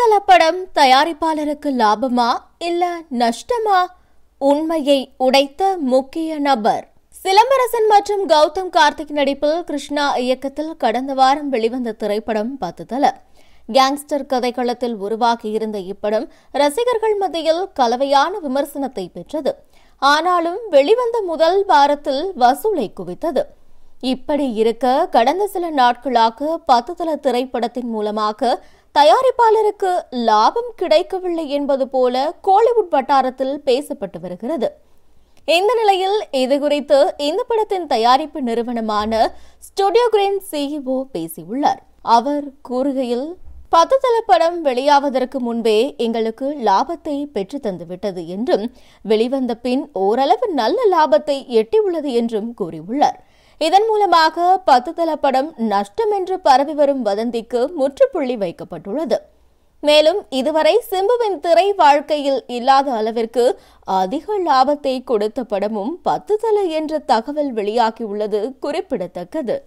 தல படம் தயாரிப்பாளருக்கு லாபமா இல்ல நஷ்டமா உண்மையை உடைத்த முக்கிய நபர் சிலம்பரசன் மற்றும் கௌதம் கார்த்திக் நடிப்பில் கிருஷ்ணா இயக்கத்தில் கடந்த வாரம் வெளிவந்த திரைப்படம் பத்து தல கேங்ஸ்டர் கதைக்களத்தில் உருவாகியிருந்த இப்படம் ரசிகர்கள் மத்தியில் கலவையான விமர்சனத்தை பெற்றது ஆனாலும் வெளிவந்த முதல் வாரத்தில் வசூலை குவித்தது இப்படி இருக்க கடந்த சில நாட்களாக பத்து தல திரைப்படத்தின் மூலமாக தயாரிப்பாளருக்கு லாபம் கிடைக்கவில்லை என்பது போல கோலிவுட் வட்டாரத்தில் பேசப்பட்டு வருகிறது இந்த நிலையில் இது குறித்து இந்த படத்தின் தயாரிப்பு நிறுவனமான ஸ்டுடியோ கிரேன் சிஇஓ பேசியுள்ளார் அவர் கூறுகையில் பத்து தல படம் வெளியாவதற்கு முன்பே எங்களுக்கு லாபத்தை பெற்று தந்துவிட்டது என்றும் வெளிவந்த பின் ஓரளவு நல்ல லாபத்தை எட்டியுள்ளது என்றும் கூறியுள்ளார் இதன் மூலமாக பத்து தளப்படம் நஷ்டம் என்று பரவி வரும் வதந்திக்கு முற்றுப்புள்ளி வைக்கப்பட்டுள்ளது மேலும் இதுவரை சிம்புவின் திரை வாழ்க்கையில் இல்லாத அளவிற்கு அதிக லாபத்தை கொடுத்த படமும் பத்து தலை என்ற தகவல் வெளியாகியுள்ளது குறிப்பிடத்தக்கது